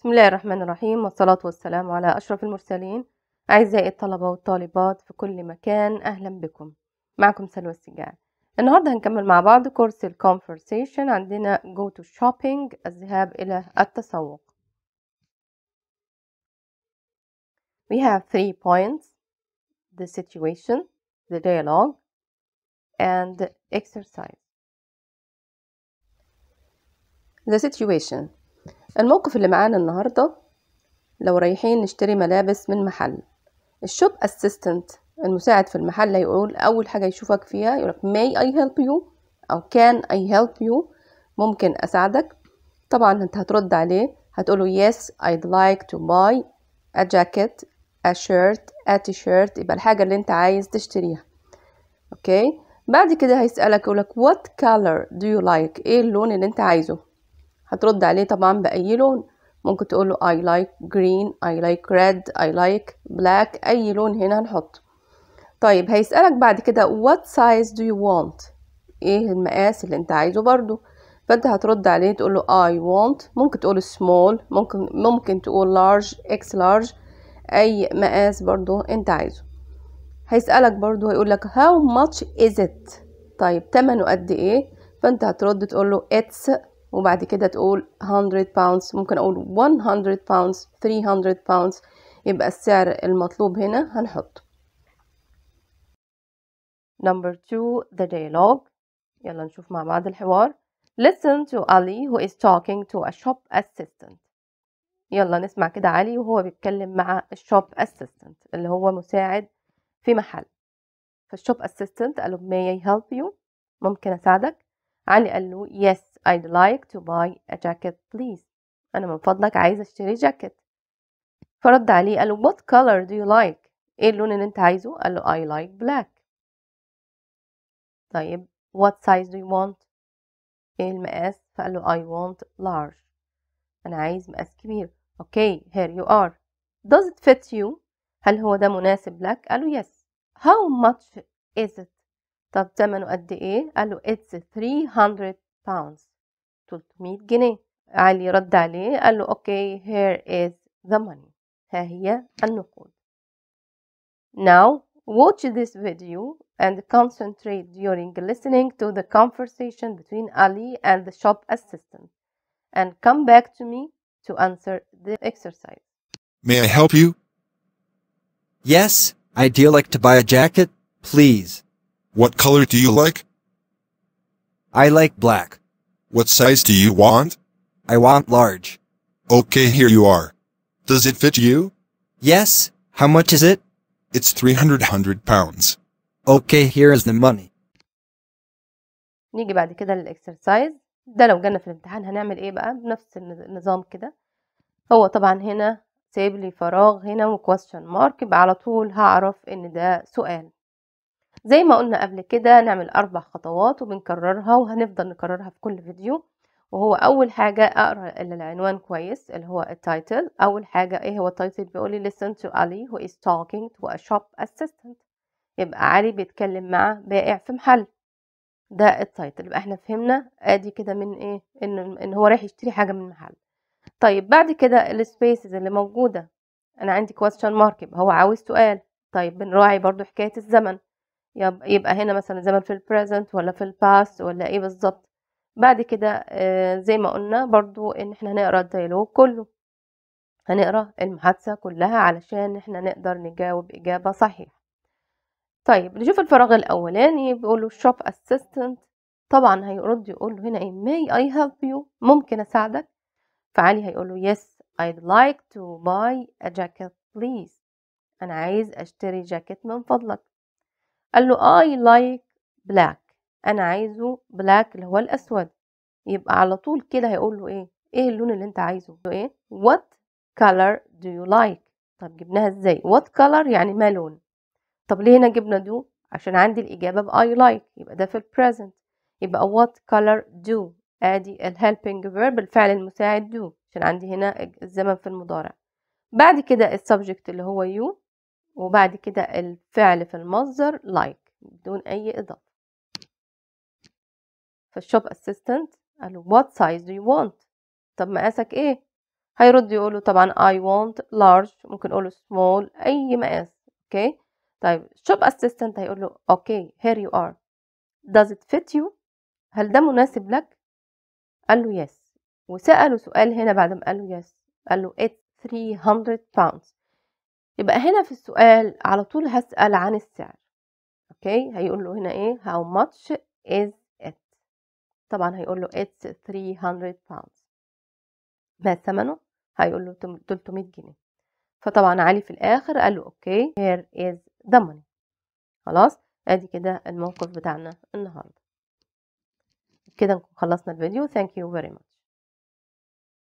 بسم الله الرحمن الرحيم والصلاة والسلام على أشرف المرسلين أعزائي الطلبة والطالبات في كل مكان أهلا بكم معكم سلوى السجان النهاردة هنكمل مع بعض كورس الكونفرسيشن عندنا go to shopping الذهاب إلى التسوق We have three points the situation the dialogue and the exercise The situation الموقف اللي معانا النهاردة لو رايحين نشتري ملابس من محل الشوب اسيستنت المساعد في المحل هيقول أول حاجة يشوفك فيها يقولك may I help you أو can I help you ممكن أساعدك طبعا أنت هترد عليه هتقوله yes I'd like to buy a jacket a shirt a t-shirt يبقى الحاجة اللي أنت عايز تشتريها أوكي بعد كده هيسألك يقولك what color do you like إيه اللون اللي أنت عايزه هترد عليه طبعا بأي لون ممكن تقوله I like green I like red I like black أي لون هنا هنحطه طيب هيسألك بعد كده what size do you want ايه المقاس اللي انت عايزه برضو فانت هترد عليه تقول له I want ممكن تقول small ممكن ممكن تقول large x large اي مقاس برضو انت عايزه هيسألك برضو هيقول لك how much is it طيب تمنه قد ايه فانت هترد تقول له it's وبعد كده تقول 100 pounds ممكن أقول 100 pounds 300 pounds يبقى السعر المطلوب هنا هنحط Number two, the dialogue. يلا نشوف مع بعض الحوار. Listen to Ali who is talking to a shop assistant. يلا نسمع كده علي وهو بيتكلم مع الشوب assistant اللي هو مساعد في محل. فالشوب assistant قال له may I help you؟ ممكن أساعدك؟ علي قال له yes I'd like to buy a jacket please أنا من فضلك عايز أشتري جاكيت فرد عليه قال له what color do you like إيه اللون اللي أنت عايزه قال له I like black طيب what size do you want إيه المقاس فقال له I want large أنا عايز مقاس كبير okay here you are does it fit you هل هو ده مناسب لك قال له yes how much is it طب ثمنه قد ايه قال له it's 300 pounds 300 جنيه علي رد عليه قال له okay here is the money ها هي النقود now watch this video and concentrate during listening to the conversation between Ali and the shop assistant and come back to me to answer the exercise. May I help you? Yes, I'd like to buy a jacket, please. What color do you like? I like black. What size do you want? I want large. Okay, here you are. Does it fit you? Yes. How much is it? It's 300 hundred pounds. Okay, here is the money. نيجي بعد كده للاكسرسايز ده لو جانا في الامتحان هنعمل ايه بقى بنفس النظام كده هو طبعا هنا سايب لي فراغ هنا وكويستشن مارك يبقى على طول هعرف ان ده سؤال زي ما قلنا قبل كده نعمل أربع خطوات وبنكررها وهنفضل نكررها في كل فيديو وهو أول حاجة أقرأ العنوان كويس اللي هو التايتل أول حاجة إيه هو التايتل بيقول لي listen to Ali who is talking to a shop assistant يبقى علي بيتكلم مع بائع في محل ده التايتل يبقى احنا فهمنا ادي كده من ايه ان ان هو رايح يشتري حاجه من محل طيب بعد كده السبيسز اللي موجوده انا عندي كويستشن مارك هو عاوز سؤال طيب بنراعي برضو حكايه الزمن يبقى هنا مثلا زمن في البريزنت ولا في الباست ولا ايه بالظبط بعد كده آه، زي ما قلنا برضو ان احنا هنقرا الديالوج كله هنقرا المحادثه كلها علشان احنا نقدر نجاوب اجابه صحيحه طيب نشوف الفراغ الاولاني بيقول له شوب اسيستنت طبعا هيرد يقول له هنا ايه may I help you ممكن اساعدك فعلي هيقول له yes I'd like to buy a jacket please انا عايز اشتري جاكيت من فضلك قال له I like black أنا عايزه black اللي هو الأسود يبقى على طول كده هيقول له إيه إيه اللون اللي أنت عايزه إيه What color do you like طب جبناها إزاي What color يعني ما لون طب ليه هنا جبنا do عشان عندي الإجابة ب I like يبقى ده في ال present يبقى what color do ادي helping فيرب الفعل المساعد do عشان عندي هنا الزمن في المضارع بعد كده السبجكت اللي هو يو وبعد كده الفعل في المصدر like بدون أي إضافة فالشوب اسيستنت قال له what size do you want طب مقاسك إيه هيرد يقول له طبعا I want large ممكن أقول له small أي مقاس أوكي طيب الشوب اسيستنت هيقول له أوكي okay, here you are does it fit you هل ده مناسب لك قال له yes وسأله سؤال هنا بعد ما قال له yes قال له it's 300 باوندز يبقى هنا في السؤال على طول هسأل عن السعر اوكي هيقول له هنا ايه how much is it طبعا هيقول له it's 300 pounds ما ثمنه هيقول له 300 جنيه فطبعا علي في الاخر قال له اوكي here is the money خلاص ادي كده الموقف بتاعنا النهارده كده نكون خلصنا الفيديو thank you very much